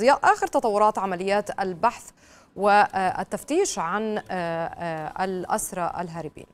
ضياء آخر تطورات عمليات البحث والتفتيش عن آه، آه، الأسرى الهاربين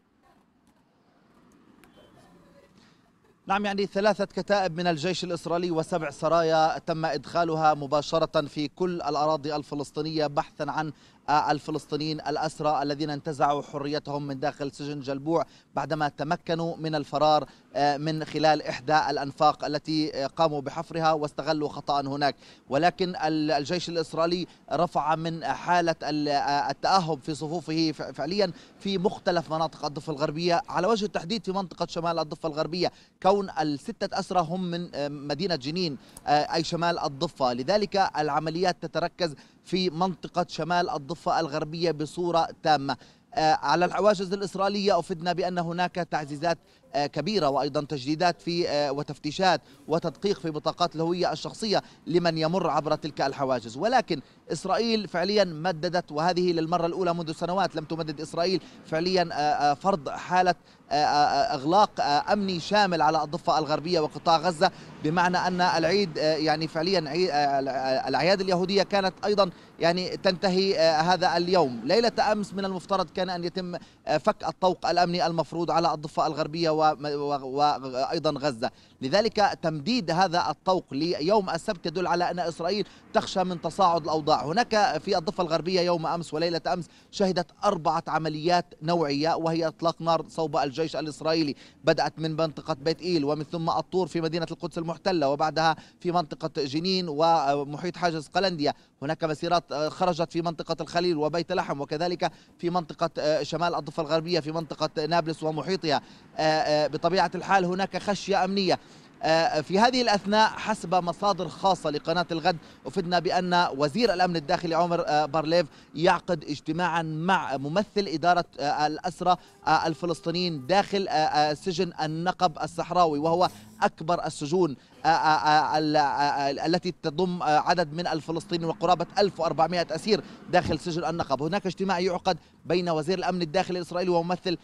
نعم يعني ثلاثة كتائب من الجيش الإسرائيلي وسبع سرايا تم إدخالها مباشرة في كل الأراضي الفلسطينية بحثا عن الفلسطينيين الأسرى الذين انتزعوا حريتهم من داخل سجن جلبوع بعدما تمكنوا من الفرار آه، من خلال إحدى الأنفاق التي قاموا بحفرها واستغلوا خطأ هناك ولكن الجيش الإسرائيلي رفع من حالة آه، التأهب في صفوفه فعليا في مختلف مناطق الضفة الغربية على وجه التحديد في منطقة شمال الضفة الغربية كون الستة أسرى هم من آه، مدينة جنين أي شمال الضفة لذلك العمليات تتركز في منطقة شمال الضفة الضفة الغربية بصورة تامة آه، على الحواجز الإسرائيلية أفدنا بأن هناك تعزيزات آه، كبيرة وأيضا تجديدات في آه، وتفتيشات وتدقيق في بطاقات الهوية الشخصية لمن يمر عبر تلك الحواجز ولكن إسرائيل فعليا مددت وهذه للمرة الأولى منذ سنوات لم تمدد إسرائيل فعليا آه، فرض حالة اغلاق امني شامل على الضفه الغربيه وقطاع غزه بمعنى ان العيد يعني فعليا الاعياد اليهوديه كانت ايضا يعني تنتهي هذا اليوم ليله امس من المفترض كان ان يتم فك الطوق الامني المفروض على الضفه الغربيه وأيضا غزة لذلك تمديد هذا الطوق ليوم السبت يدل على أن إسرائيل تخشى من تصاعد الأوضاع هناك في الضفة الغربية يوم أمس وليلة أمس شهدت أربعة عمليات نوعية وهي إطلاق نار صوب الجيش الإسرائيلي بدأت من منطقة بيت إيل ومن ثم الطور في مدينة القدس المحتلة وبعدها في منطقة جنين ومحيط حاجز قلنديا هناك مسيرات خرجت في منطقة الخليل وبيت لحم وكذلك في منطقة شمال الضفة الغربية في منطقة نابلس ومحيطها آه، بطبيعة الحال هناك خشية أمنية آه، في هذه الأثناء حسب مصادر خاصة لقناة الغد أفدنا بأن وزير الأمن الداخلي عمر آه، بارليف يعقد اجتماعا مع ممثل إدارة الأسرة الفلسطينيين داخل سجن النقب الصحراوي وهو أكبر السجون آه، آه، آه، التي تضم عدد من الفلسطينيين وقرابة 1400 أسير داخل سجن النقب هناك اجتماع يعقد بين وزير الأمن الداخلي الإسرائيلي وممثل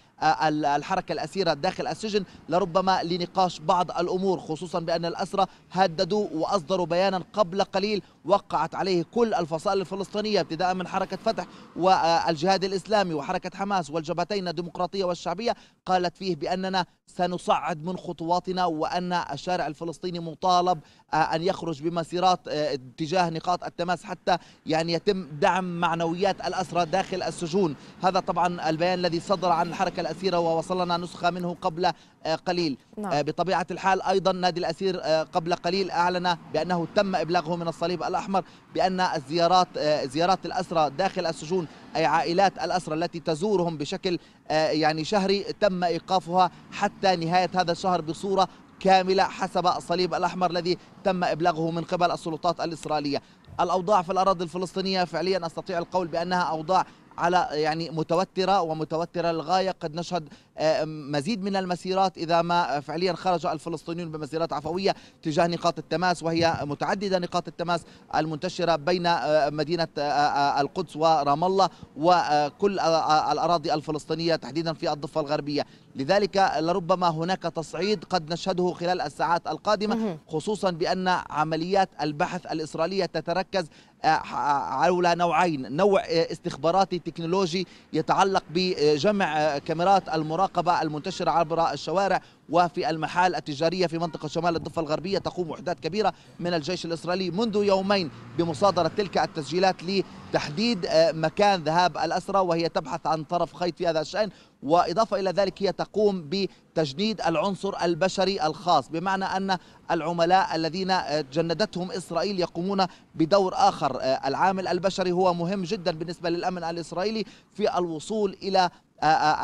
الحركة الأسيرة داخل السجن لربما لنقاش بعض الأمور خصوصا بأن الأسرة هددوا وأصدروا بيانا قبل قليل وقعت عليه كل الفصائل الفلسطينية ابتداء من حركة فتح والجهاد الإسلامي وحركة حماس والجبهتين الديمقراطية والشعبية قالت فيه بأننا سنصعد من خطواتنا وأن بأن الشارع الفلسطيني مطالب آه، أن يخرج بمسيرات آه، اتجاه نقاط التماس حتى يعني يتم دعم معنويات الأسرى داخل السجون هذا طبعا البيان الذي صدر عن الحركة الأسيرة ووصلنا نسخة منه قبل آه، قليل نعم. بطبيعة الحال أيضا نادي الأسير قبل قليل أعلن بأنه تم إبلاغه من الصليب الأحمر بأن الزيارات زيارات الأسرى داخل السجون أي عائلات الأسرى التي تزورهم بشكل يعني شهري تم إيقافها حتى نهاية هذا الشهر بصورة كاملة حسب الصليب الأحمر الذي تم إبلاغه من قبل السلطات الإسرائيلية الأوضاع في الأراضي الفلسطينية فعليا أستطيع القول بأنها أوضاع على يعني متوترة ومتوترة للغاية قد نشهد آه، مزيد من المسيرات إذا ما فعليا خرج الفلسطينيون بمسيرات عفوية تجاه نقاط التماس وهي متعددة نقاط التماس المنتشرة بين آه، مدينة آه، القدس ورام الله وكل الأراضي الفلسطينية تحديدا في الضفة الغربية لذلك لربما هناك تصعيد قد نشهده خلال الساعات القادمة خصوصا بأن عمليات البحث الإسرائيلية تتركز على نوعين نوع استخباراتي تكنولوجي يتعلق بجمع كاميرات المراقبة المنتشرة عبر الشوارع وفي المحال التجارية في منطقة شمال الضفة الغربية تقوم وحدات كبيرة من الجيش الإسرائيلي منذ يومين بمصادرة تلك التسجيلات لتحديد آه، مكان ذهاب الأسرى وهي تبحث عن طرف خيط في هذا الشأن وإضافة إلى ذلك هي تقوم بتجنيد العنصر البشري الخاص بمعنى أن العملاء الذين آه، جندتهم إسرائيل يقومون بدور آخر آه، العامل البشري هو مهم جدا بالنسبة للأمن الإسرائيلي في الوصول إلى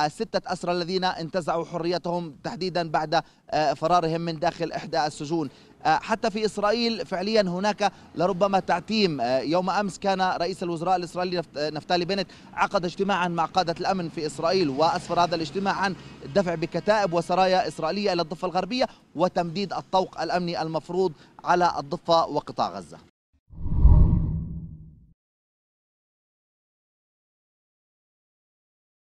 الستة آه، آه، آه، أسرى الذين انتزعوا حريتهم تحديدا بعد فرارهم من داخل إحدى السجون حتى في إسرائيل فعليا هناك لربما تعتيم يوم أمس كان رئيس الوزراء الإسرائيلي نفتالي بنت عقد اجتماعا مع قادة الأمن في إسرائيل وأسفر هذا الاجتماع عن الدفع بكتائب وسرايا إسرائيلية إلى الضفة الغربية وتمديد الطوق الأمني المفروض على الضفة وقطاع غزة